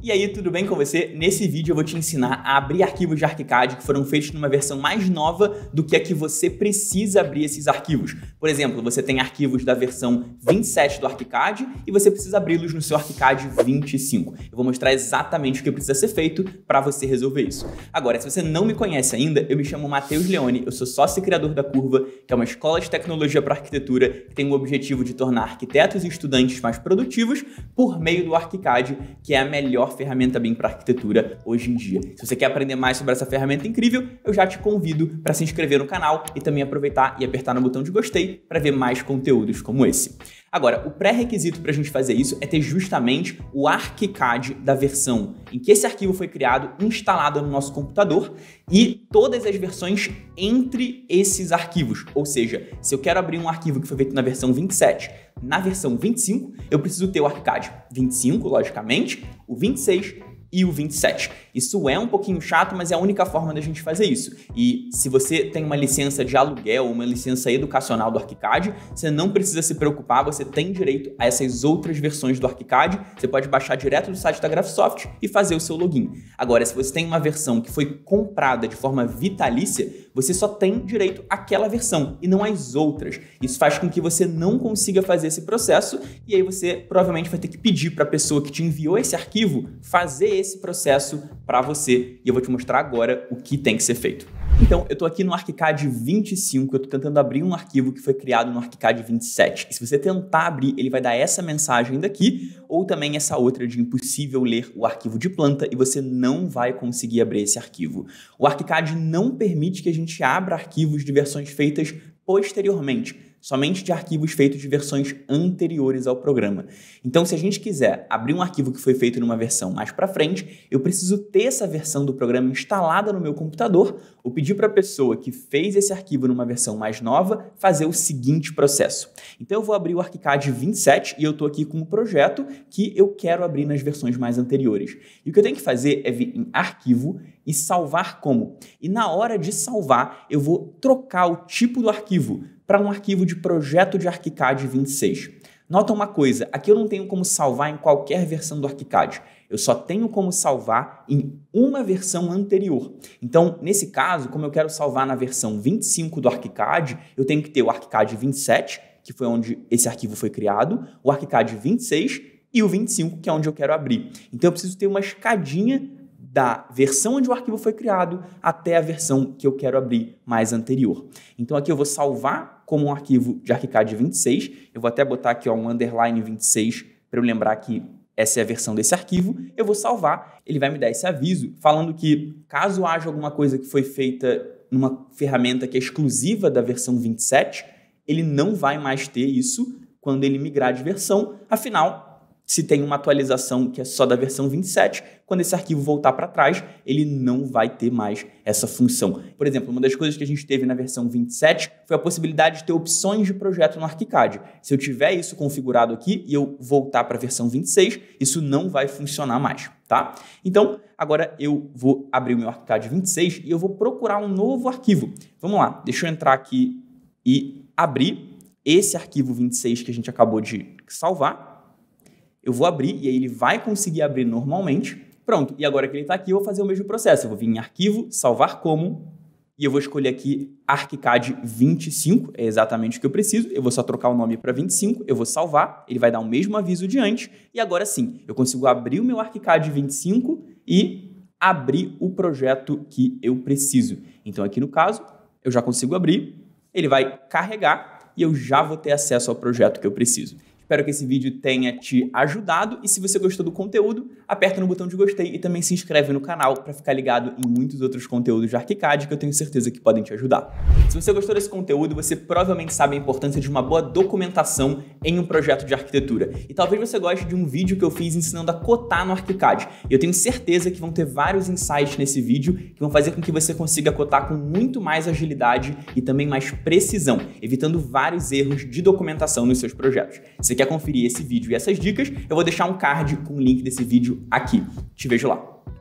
E aí, tudo bem com você? Nesse vídeo eu vou te ensinar a abrir arquivos de ArchiCAD que foram feitos numa versão mais nova do que a que você precisa abrir esses arquivos. Por exemplo, você tem arquivos da versão 27 do ArchiCAD e você precisa abri-los no seu ArchiCAD 25. Eu vou mostrar exatamente o que precisa ser feito para você resolver isso. Agora, se você não me conhece ainda, eu me chamo Matheus Leone, eu sou sócio criador da Curva, que é uma escola de tecnologia para arquitetura que tem o objetivo de tornar arquitetos e estudantes mais produtivos por meio do ArchiCAD, que é a melhor melhor ferramenta BIM para arquitetura hoje em dia. Se você quer aprender mais sobre essa ferramenta incrível, eu já te convido para se inscrever no canal e também aproveitar e apertar no botão de gostei para ver mais conteúdos como esse. Agora, o pré-requisito para a gente fazer isso é ter justamente o ArchiCAD da versão em que esse arquivo foi criado, instalado no nosso computador e todas as versões entre esses arquivos. Ou seja, se eu quero abrir um arquivo que foi feito na versão 27, na versão 25, eu preciso ter o ArchiCAD 25, logicamente, o 26 e o 27. Isso é um pouquinho chato, mas é a única forma da gente fazer isso. E se você tem uma licença de aluguel, uma licença educacional do ArchiCAD, você não precisa se preocupar, você tem direito a essas outras versões do ArchiCAD, você pode baixar direto do site da Graphisoft e fazer o seu login. Agora, se você tem uma versão que foi comprada de forma vitalícia, você só tem direito àquela versão e não às outras. Isso faz com que você não consiga fazer esse processo e aí você provavelmente vai ter que pedir para a pessoa que te enviou esse arquivo fazer esse processo para você e eu vou te mostrar agora o que tem que ser feito. Então, eu estou aqui no ArchiCAD 25, eu estou tentando abrir um arquivo que foi criado no ArchiCAD 27. E se você tentar abrir, ele vai dar essa mensagem daqui, ou também essa outra de impossível ler o arquivo de planta, e você não vai conseguir abrir esse arquivo. O ArchiCAD não permite que a gente abra arquivos de versões feitas posteriormente somente de arquivos feitos de versões anteriores ao programa. Então, se a gente quiser abrir um arquivo que foi feito numa versão mais para frente, eu preciso ter essa versão do programa instalada no meu computador ou pedir para a pessoa que fez esse arquivo numa versão mais nova fazer o seguinte processo. Então, eu vou abrir o ArchiCAD 27 e eu estou aqui com um projeto que eu quero abrir nas versões mais anteriores. E o que eu tenho que fazer é vir em arquivo e salvar como. E na hora de salvar, eu vou trocar o tipo do arquivo para um arquivo de projeto de ArchiCAD 26. Nota uma coisa, aqui eu não tenho como salvar em qualquer versão do ArchiCAD. Eu só tenho como salvar em uma versão anterior. Então, nesse caso, como eu quero salvar na versão 25 do ArchiCAD, eu tenho que ter o ArchiCAD 27, que foi onde esse arquivo foi criado, o ArchiCAD 26 e o 25, que é onde eu quero abrir. Então, eu preciso ter uma escadinha da versão onde o arquivo foi criado até a versão que eu quero abrir mais anterior. Então aqui eu vou salvar como um arquivo de ArchiCAD 26, eu vou até botar aqui ó, um underline 26 para eu lembrar que essa é a versão desse arquivo, eu vou salvar, ele vai me dar esse aviso falando que caso haja alguma coisa que foi feita numa ferramenta que é exclusiva da versão 27, ele não vai mais ter isso quando ele migrar de versão, afinal se tem uma atualização que é só da versão 27, quando esse arquivo voltar para trás, ele não vai ter mais essa função. Por exemplo, uma das coisas que a gente teve na versão 27 foi a possibilidade de ter opções de projeto no ArchiCAD. Se eu tiver isso configurado aqui e eu voltar para a versão 26, isso não vai funcionar mais, tá? Então, agora eu vou abrir o meu ArchiCAD 26 e eu vou procurar um novo arquivo. Vamos lá, deixa eu entrar aqui e abrir esse arquivo 26 que a gente acabou de salvar eu vou abrir e aí ele vai conseguir abrir normalmente. Pronto, e agora que ele está aqui, eu vou fazer o mesmo processo. Eu vou vir em arquivo, salvar como, e eu vou escolher aqui ArchiCAD 25, é exatamente o que eu preciso. Eu vou só trocar o nome para 25, eu vou salvar, ele vai dar o mesmo aviso de antes, e agora sim, eu consigo abrir o meu ArchiCAD 25 e abrir o projeto que eu preciso. Então aqui no caso, eu já consigo abrir, ele vai carregar e eu já vou ter acesso ao projeto que eu preciso. Espero que esse vídeo tenha te ajudado e se você gostou do conteúdo, aperta no botão de gostei e também se inscreve no canal para ficar ligado em muitos outros conteúdos de Arquicad que eu tenho certeza que podem te ajudar. Se você gostou desse conteúdo, você provavelmente sabe a importância de uma boa documentação em um projeto de arquitetura. E talvez você goste de um vídeo que eu fiz ensinando a cotar no ArchiCAD. Eu tenho certeza que vão ter vários insights nesse vídeo que vão fazer com que você consiga cotar com muito mais agilidade e também mais precisão, evitando vários erros de documentação nos seus projetos. Se você quer conferir esse vídeo e essas dicas, eu vou deixar um card com o link desse vídeo aqui. Te vejo lá.